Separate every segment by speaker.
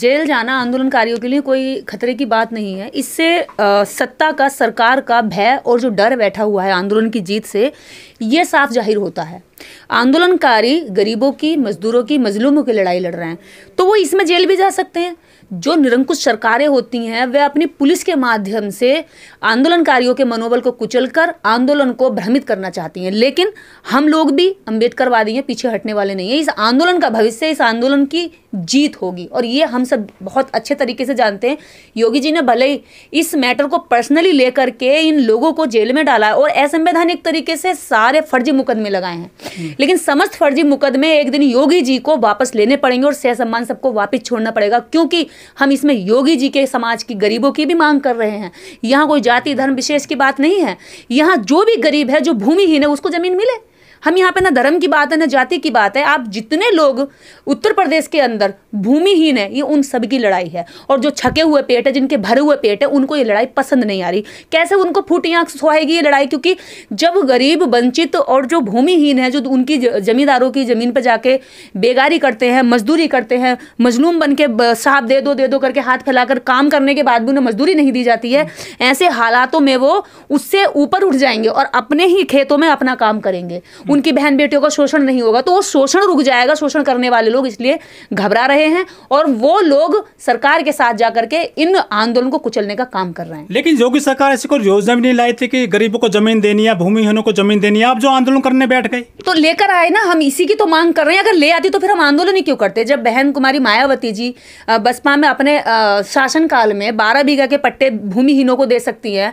Speaker 1: Jail जाना आंदोलनकारियों के लिए कोई खतरे की बात नहीं है इससे सत्ता का सरकार का भय और जो डर बैठा हुआ है आंदोलन की जीत से ये साफ जाहिर होता है आंदोलनकारी गरीबों की मजदूरों की मजलूमों की लड़ाई लड़ रहे हैं तो वो इसमें जेल भी जा सकते हैं जो निरंकुश सरकारें होती हैं वे अपनी पुलिस के माध्यम से आंदोलनकारियों के मनोबल को कुचल कर आंदोलन को भ्रमित करना चाहती हैं लेकिन हम लोग भी अम्बेडकरवादी हैं पीछे हटने वाले नहीं हैं इस आंदोलन का भविष्य इस आंदोलन की जीत होगी और ये हम सब बहुत अच्छे तरीके से जानते हैं योगी जी ने भले ही इस मैटर को पर्सनली लेकर के इन लोगों को जेल में डाला और असंवैधानिक तरीके से सारे फर्जी मुकदमे लगाए हैं हम्म। लेकिन समस्त फर्जी मुकदमे एक दिन योगी जी को वापस लेने पड़ेंगे और सह सम्मान सबको वापस छोड़ना पड़ेगा क्योंकि हम इसमें योगी जी के समाज की गरीबों की भी मांग कर रहे हैं यहाँ कोई जाति धर्म विशेष की बात नहीं है यहाँ जो भी गरीब है जो भूमिहीन है उसको ज़मीन मिले हम यहाँ पे ना धर्म की बात है ना जाति की बात है आप जितने लोग उत्तर प्रदेश के अंदर भूमिहीन है ये उन सब की लड़ाई है और जो छके हुए पेट है जिनके भरे हुए पेट है उनको ये लड़ाई पसंद नहीं आ रही कैसे उनको फूटी आँख सुहाएगी ये लड़ाई क्योंकि जब गरीब वंचित और जो भूमिहीन है जो उनकी जमींदारों की ज़मीन पर जाके बेगारी करते हैं मजदूरी करते हैं मजलूम बन के साहब दे दो दे दो करके हाथ फैलाकर काम करने के बाद भी उन्हें मजदूरी नहीं दी जाती है ऐसे हालातों में वो उससे ऊपर उठ जाएंगे और अपने ही खेतों में अपना काम करेंगे उनकी बहन बेटियों का शोषण नहीं होगा तो वो शोषण रुक जाएगा शोषण करने वाले लोग इसलिए घबरा रहे हैं और वो लोग सरकार के साथ जाकर के इन आंदोलन को कुचलने का काम कर रहे हैं
Speaker 2: लेकिन योगी सरकार ऐसी कोई योजना भी नहीं लाई थी कि गरीबों को जमीन देनी है भूमिहीनों को जमीन देनी है आप जो आंदोलन करने बैठ गए
Speaker 1: तो लेकर आए ना हम इसी की तो मांग कर रहे हैं अगर ले आती तो फिर हम आंदोलन ही क्यों करते जब बहन कुमारी मायावती जी बसपा में अपने शासनकाल में बारह बीघा के पट्टे भूमिहीनों को दे सकती है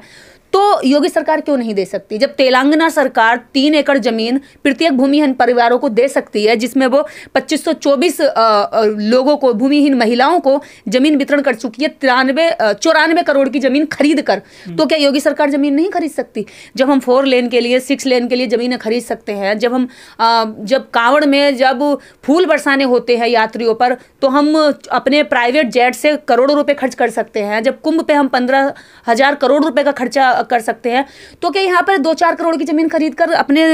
Speaker 1: तो योगी सरकार क्यों नहीं दे सकती जब तेलंगाना सरकार तीन एकड़ जमीन प्रत्येक भूमिहीन परिवारों को दे सकती है जिसमें वो 2524 लोगों को भूमिहीन महिलाओं को जमीन वितरण कर चुकी है तिरानवे चौरानवे करोड़ की जमीन खरीद कर तो क्या योगी सरकार जमीन नहीं खरीद सकती जब हम फोर लेन के लिए सिक्स लेन के लिए जमीन खरीद सकते हैं जब हम जब कांवड़ में जब फूल बरसाने होते हैं यात्रियों पर तो हम अपने प्राइवेट जेट से करोड़ों रुपए खर्च कर सकते हैं जब कुंभ पे हम पंद्रह हजार करोड़ रुपए का खर्चा कर सकते हैं तो क्या यहाँ पर दो चार करोड़ की ज़मीन खरीद कर अपने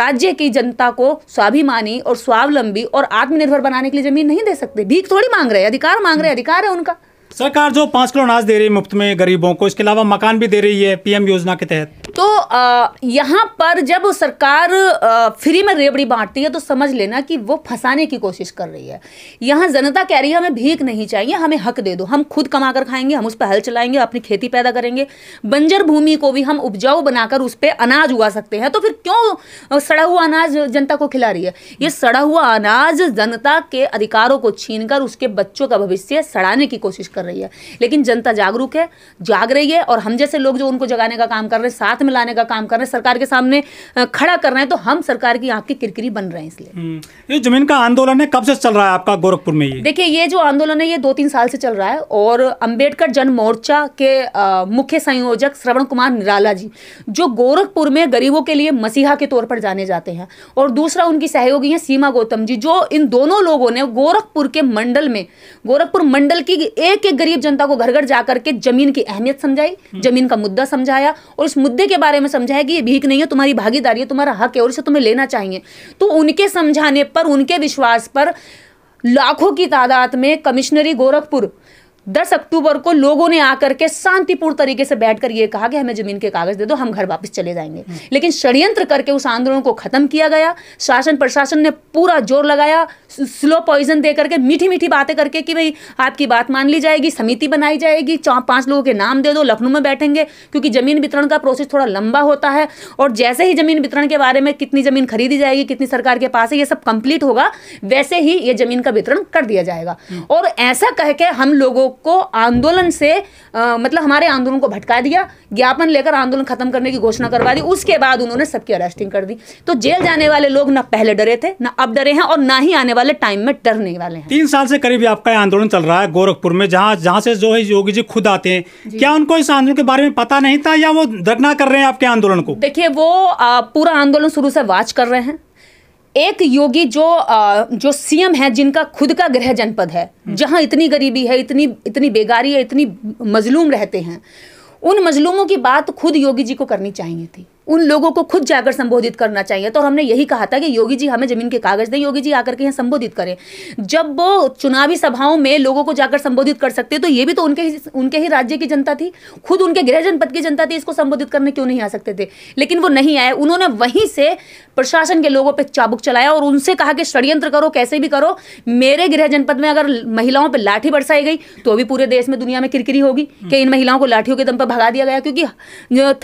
Speaker 1: राज्य की जनता को स्वाभिमानी और स्वावलंबी और आत्मनिर्भर बनाने के लिए ज़मीन नहीं दे सकते भीख थोड़ी मांग रहे हैं अधिकार मांग रहे हैं अधिकार है उनका
Speaker 2: सरकार जो पाँच किलो अनाज दे रही है मुफ्त में गरीबों को इसके अलावा मकान भी दे रही है पीएम योजना के तहत
Speaker 1: तो यहाँ पर जब सरकार फ्री में रेबड़ी बांटती है तो समझ लेना कि वो फंसाने की कोशिश कर रही है यहाँ जनता कह रही है हमें भीख नहीं चाहिए हमें हक दे दो हम खुद कमा कर खाएंगे हम उस पर हल चलाएंगे अपनी खेती पैदा करेंगे बंजर भूमि को भी हम उपजाऊ बनाकर उस पर अनाज उगा सकते हैं तो फिर क्यों सड़ा हुआ अनाज जनता को खिला रही है ये सड़ा हुआ अनाज जनता के अधिकारों को छीन उसके बच्चों का भविष्य सड़ाने की कोशिश कर रही है लेकिन जनता जागरूक है जाग रही है और हम जैसे लोग जो उनको जगाने का काम कर रहे हैं साथ में लाने का काम कर रहे हैं सरकार के सामने खड़ा कर रहे हैं तो हम सरकार की आंख की किरकिरी बन रहे हैं इसलिए हम्म,
Speaker 2: ये जमीन का आंदोलन है कब से चल रहा है आपका गोरखपुर में ये
Speaker 1: देखिए ये जो आंदोलन है ये दो तीन साल से चल रहा है और अम्बेडकर जन मोर्चा के मुख्य संयोजक श्रवण कुमार निराला जी जो गोरखपुर में गरीबों के लिए मसीहा के तौर पर जाने जाते हैं और दूसरा उनकी सहयोगी हैं सीमा गौतम जी जो इन दोनों लोगों ने गोरखपुर के मंडल में गोरखपुर मंडल की एक एक गरीब जनता को घर घर जाकर के जमीन की अहमियत समझाई हम्म। जमीन का मुद्दा समझाया और उस मुद्दे के बारे में समझाया कि ये भीख नहीं है तुम्हारी भागीदारी है तुम्हारा हक है और इसे तुम्हें लेना चाहिए तो उनके समझाने पर उनके विश्वास पर लाखों की तादाद में कमिश्नरी गोरखपुर दस अक्टूबर को लोगों ने आकर के शांतिपूर्ण तरीके से बैठकर ये कहा कि हमें जमीन के कागज दे दो हम घर वापस चले जाएंगे हम्म। लेकिन षड्यंत्र करके उस आंदोलन को खत्म किया गया शासन प्रशासन ने पूरा जोर लगाया स्लो पॉइजन दे करके मीठी मीठी बातें करके कि भाई आपकी बात मान ली जाएगी समिति बनाई जाएगी पांच लोगों के नाम दे दो लखनऊ में बैठेंगे क्योंकि जमीन वितरण का प्रोसेस थोड़ा लंबा होता है और जैसे ही जमीन वितरण के बारे में कितनी जमीन खरीदी जाएगी कितनी सरकार के पास है ये सब कंप्लीट होगा वैसे ही ये जमीन का वितरण कर दिया जाएगा हम्म। और ऐसा कह के हम लोगों को आंदोलन से आ, मतलब हमारे आंदोलन को भटका दिया ज्ञापन लेकर आंदोलन खत्म करने की घोषणा करवा दी उसके बाद उन्होंने सबकी अरेस्टिंग कर दी तो जेल जाने वाले लोग ना पहले डरे थे ना अब डरे हैं और ना ही आने वाले टाइम में डरने वाले हैं
Speaker 2: तीन साल से करीब आपका आंदोलन चल रहा है गोरखपुर में जहाँ जहाँ से जो है योगी जी खुद आते हैं क्या उनको इस आंदोलन के बारे में पता नहीं था या वो धरना कर रहे हैं आपके आंदोलन को
Speaker 1: देखिये वो पूरा आंदोलन शुरू से वाच कर रहे हैं एक योगी जो जो सीएम है जिनका खुद का गृह जनपद है जहां इतनी गरीबी है इतनी इतनी बेगारी है इतनी मजलूम रहते हैं उन मजलूमों की बात खुद योगी जी को करनी चाहिए थी उन लोगों को खुद जाकर संबोधित करना चाहिए तो हमने यही कहा था कि योगी जी हमें जमीन के कागज दें योगी जी आकर के यहाँ संबोधित करें जब वो चुनावी सभाओं में लोगों को जाकर संबोधित कर सकते तो ये भी तो उनके ही उनके ही राज्य की जनता थी खुद उनके गृह जनपद की जनता थी इसको संबोधित करने क्यों नहीं आ सकते थे लेकिन वो नहीं आए उन्होंने वहीं से प्रशासन के लोगों पर चाबुक चलाया और उनसे कहा कि षड्यंत्र करो कैसे भी करो मेरे गृह जनपद में अगर महिलाओं पर लाठी बरसाई गई तो भी पूरे देश में दुनिया में किरकिरी होगी कि इन महिलाओं को लाठियों के दम पर भगा दिया गया क्योंकि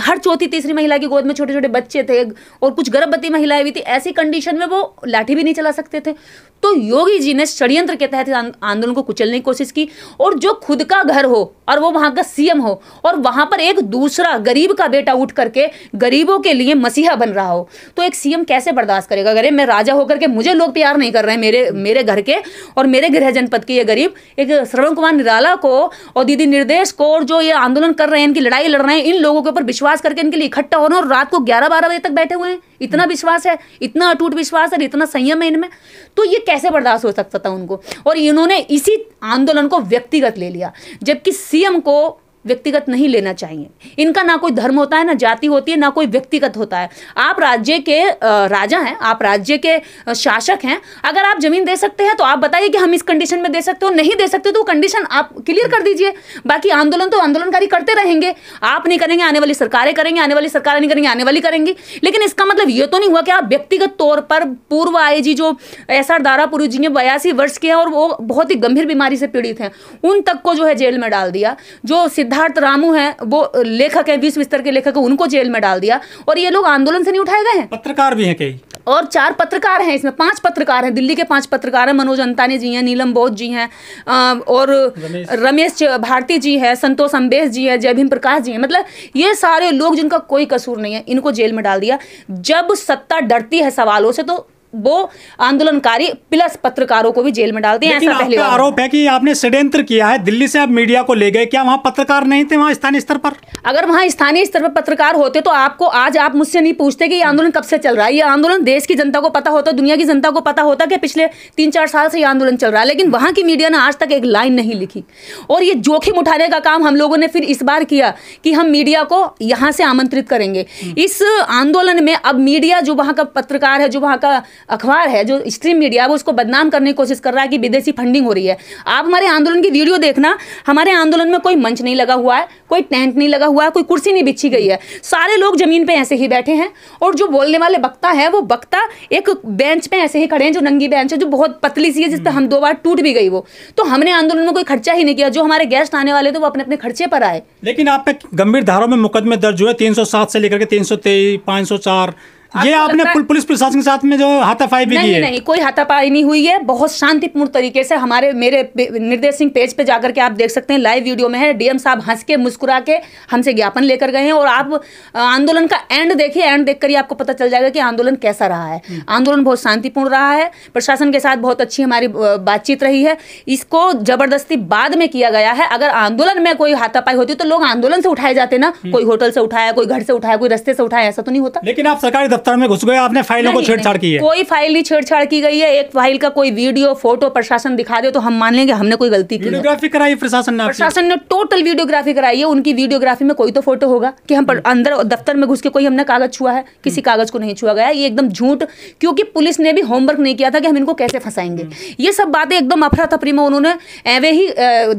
Speaker 1: हर चौथी तीसरी महिला की गोद में में छोटे छोटे बच्चे थे और कुछ गर्भवती महिलाएं भी थी ऐसी कंडीशन में वो लाठी भी नहीं चला सकते थे तो योगी जी ने षड्यंत्र के तहत आंदोलन को कुचलने की कोशिश की और जो खुद का घर हो और वो वहां का सीएम हो और वहां पर एक दूसरा गरीब का बेटा उठ करके गरीबों के लिए मसीहा बन रहा हो तो एक सीएम कैसे बर्दाश्त करेगा अरे मैं राजा होकर के मुझे लोग प्यार नहीं कर रहे मेरे मेरे घर के और मेरे गृह जनपद के ये गरीब एक श्रवण कुमार निराला को और दीदी निर्देश को और जो ये आंदोलन कर रहे हैं इनकी लड़ाई लड़ रहे हैं इन लोगों के ऊपर विश्वास करके इनके लिए इकट्ठा होना और रात को ग्यारह बारह बजे तक बैठे हुए हैं इतना विश्वास है इतना अटूट विश्वास है इतना संयम है इनमें तो ये कैसे बर्दाश्त हो सकता था उनको और इन्होंने इसी आंदोलन को व्यक्तिगत ले लिया जबकि सीएम को व्यक्तिगत नहीं लेना चाहिए इनका ना कोई धर्म होता है ना जाति होती है ना कोई व्यक्तिगत होता है आप राज्य के राजा हैं आप राज्य के शासक हैं अगर आप जमीन दे सकते हैं तो आप बताइए कि हम इस कंडीशन में दे सकते हो नहीं दे सकते तो कंडीशन आप क्लियर कर दीजिए बाकी आंदोलन तो आंदोलनकारी करते रहेंगे आप नहीं करेंगे आने वाली सरकारें करेंगे आने वाली सरकारें नहीं करेंगे आने वाली करेंगी लेकिन इसका मतलब ये तो नहीं हुआ कि आप व्यक्तिगत तौर पर पूर्व आए जी जो एस आर दारापुरु जी ने बयासी वर्ष के हैं और वो बहुत ही गंभीर बीमारी से पीड़ित हैं उन तक को जो है जेल में डाल दिया जो सिद्ध सिद्धार्थ रामू हैं वो लेखक हैं विश्व स्तर के लेखक हैं उनको जेल में डाल दिया और ये लोग आंदोलन से नहीं उठाए गए हैं पत्रकार भी हैं कई और चार पत्रकार हैं इसमें पांच पत्रकार हैं दिल्ली के पांच पत्रकार हैं मनोज अंतानी जी हैं नीलम बोध जी हैं और रमेश, रमेश भारती जी हैं संतोष अम्बेश जी हैं जय भीम प्रकाश जी हैं मतलब ये सारे लोग जिनका कोई कसूर नहीं है इनको जेल में डाल दिया जब सत्ता डरती है सवालों से तो वो आंदोलनकारी प्लस पत्रकारों को भी जेल में डालते हैं ऐसा पहले आरोप
Speaker 2: है कि आपने षड्यंत्र किया है दिल्ली से आप मीडिया को ले गए क्या वहाँ पत्रकार नहीं थे वहाँ स्थानीय स्तर पर
Speaker 1: अगर वहाँ स्थानीय स्तर पर पत्रकार होते तो आपको आज आप मुझसे नहीं पूछते कि ये आंदोलन कब से चल रहा है ये आंदोलन देश की जनता को पता होता दुनिया की जनता को पता होता कि पिछले तीन चार साल से ये आंदोलन चल रहा है लेकिन वहाँ की मीडिया ने आज तक एक लाइन नहीं लिखी और ये जोखिम उठाने का काम हम लोगों ने फिर इस बार किया कि हम मीडिया को यहाँ से आमंत्रित करेंगे हम्म। इस आंदोलन में अब मीडिया जो वहाँ का पत्रकार है जो वहाँ का अखबार है जो स्ट्रीम मीडिया वो उसको बदनाम करने की कोशिश कर रहा है कि विदेशी फंडिंग हो रही है आप हमारे आंदोलन की वीडियो देखना हमारे आंदोलन में कोई मंच नहीं लगा हुआ है कोई टेंट नहीं लगा हुआ है कोई कुर्सी नहीं बिछी गई है सारे लोग जमीन पर ऐसे ही बैठे हैं और जो बोलने वाले वक्ता है वो वक्ता एक बेंच पर ऐसे ही खड़े हैं जो नंगी बेंच है जो बहुत पतली सी है जिस पर हम दो बार टूट भी गई वो तो हमने आंदोलन में कोई खर्चा ही नहीं किया जो हमारे गेस्ट आने वाले थे वो अपने अपने खर्चे पर आए
Speaker 2: लेकिन आप गंभीर धारों में मुकदमे दर्ज हुए 307 से लेकर के 323 504 ये आपने पुल, पुलिस प्रशासन के साथ में जो
Speaker 1: हाथापाई भी नहीं, की नहीं कोई हाथापाई नहीं हुई है बहुत शांतिपूर्ण तरीके से हमारे मेरे निर्देश सिंह पेज पे जाकर के आप देख सकते हैं लाइव वीडियो में है डीएम साहब हंस के मुस्कुरा के हमसे ज्ञापन लेकर गए हैं और आप आंदोलन का एंड देखिए एंड देख ही आपको पता चल जाएगा कि आंदोलन कैसा रहा है हम्म। आंदोलन बहुत शांतिपूर्ण रहा है प्रशासन के साथ बहुत अच्छी हमारी बातचीत रही है इसको जबरदस्ती बाद में किया गया है अगर आंदोलन में कोई हाथापाई होती तो लोग आंदोलन से उठाए जाते ना हम्म। कोई होटल से उठाया कोई घर से उठाया कोई रस्ते से उठाया ऐसा तो नहीं होता
Speaker 2: लेकिन आप सरकारी दफ्तर में घुस गए आपने फाइलों को छेड़छाड़ की है कोई
Speaker 1: फाइल नहीं छेड़छाड़ की गई है एक फाइल का कोई वीडियो फोटो प्रशासन दिखा दे तो हम मान लेंगे हमने कोई गलती की वीडियोग्राफी कराई प्रशासन ने प्रशासन ने टोटल वीडियोग्राफी कराई है उनकी वीडियोग्राफी में कोई तो फोटो होगा की हम हम्म। अंदर दफ्तर में घुस के कोई हमने कागज छुआ है किसी हम्म। कागज को नहीं छुआ गया ये एकदम झूठ क्योंकि पुलिस ने भी होमवर्क नहीं किया था कि हम इनको कैसे फंसाएंगे हम्म। ये सब बातें एकदम अफरा तफरी में उन्होंने एवे ही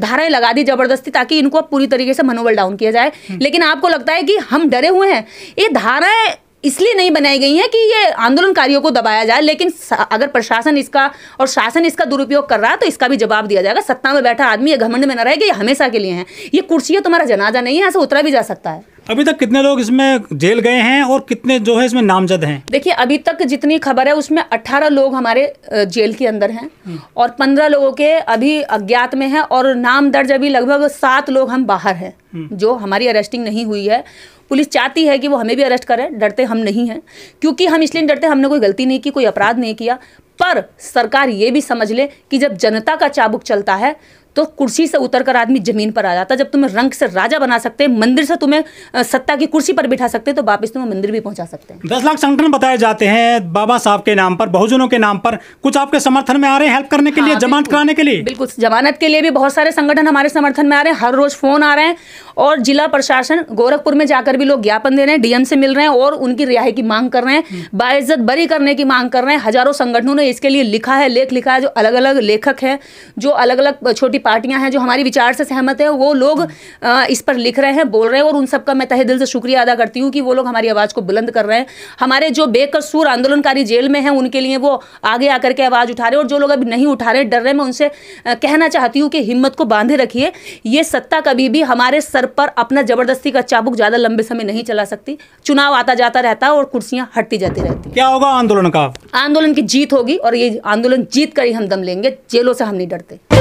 Speaker 1: धाराएं लगा दी जबरदस्ती ताकि इनको पूरी तरीके से मनोबल डाउन किया जाए लेकिन आपको लगता है कि हम डरे हुए हैं ये धाराएं इसलिए नहीं बनाई गई हैं कि ये आंदोलनकारियों को दबाया जाए लेकिन अगर प्रशासन इसका और शासन इसका दुरुपयोग कर रहा है तो इसका भी जवाब दिया जाएगा सत्ता में बैठा आदमी ये घमंड में न रहेगा ये हमेशा के लिए हैं ये कुर्सी तुम्हारा जनाजा नहीं है ऐसा उतरा भी जा सकता है अभी तक
Speaker 2: कितने लोग इसमें जेल गए हैं और कितने जो है इसमें नामजद हैं
Speaker 1: देखिए अभी तक जितनी खबर है उसमें 18 लोग हमारे जेल के अंदर हैं हम्म। और 15 लोगों के अभी अज्ञात में हैं और नाम दर्ज अभी लगभग सात लोग हम बाहर हैं हम्म। जो हमारी अरेस्टिंग नहीं हुई है पुलिस चाहती है कि वो हमें भी अरेस्ट करें डरते हम नहीं हैं क्योंकि हम इसलिए डरते हमने कोई गलती नहीं की कोई अपराध नहीं किया पर सरकार ये भी समझ ले कि जब जनता का चाबुक चलता है तो कुर्सी से उतर कर आदमी ज़मीन पर आ जाता जब तुम्हें रंग से राजा बना सकते हैं मंदिर से तुम्हें सत्ता की कुर्सी पर बिठा सकते हैं तो वापस तुम्हें मंदिर भी पहुंचा सकते
Speaker 2: हैं दस लाख संगठन बताए जाते हैं बाबा साहब के नाम पर बहुजनों के नाम पर कुछ आपके समर्थन में आ रहे हैं हेल्प करने के लिए हाँ, जमानत कराने के लिए
Speaker 1: बिल्कुल जमानत के लिए भी बहुत सारे संगठन हमारे समर्थन में आ रहे हैं हर रोज फोन आ रहे हैं और जिला प्रशासन गोरखपुर में जाकर भी लोग ज्ञापन दे रहे हैं डीएम से मिल रहे हैं और उनकी रिहाई की मांग कर रहे हैं हम्म। बाइज्जत बरी करने की मांग कर रहे हैं हजारों संगठनों ने इसके लिए लिखा है लेख लिखा है जो अलग अलग लेखक है जो अलग अलग छोटी पार्टियां हैं जो हमारी विचार से सहमत है वो लोग इस पर लिख रहे हैं बोल रहे हैं और उन सबका मैं तहे दिल से शुक्रिया अदा करती हूँ कि वो लोग हमारी आवाज़ को बुलंद कर रहे हैं हमारे जो बेकसूर आंदोलनकारी जेल में हैं उनके लिए वो आगे आकर के आवाज़ उठा रहे और जो लोग अभी नहीं उठा रहे डर रहे मैं उनसे कहना चाहती हूँ कि हिम्मत को बांधे रखिए ये सत्ता कभी भी हमारे सर पर अपना ज़बरदस्ती का चाबुक ज़्यादा लंबे समय नहीं चला सकती चुनाव आता जाता रहता है और कुर्सियाँ हटती जाती रहती
Speaker 2: क्या होगा आंदोलन का
Speaker 1: आंदोलन की जीत होगी और ये आंदोलन जीत कर ही हम दम लेंगे जेलों से हम नहीं डरते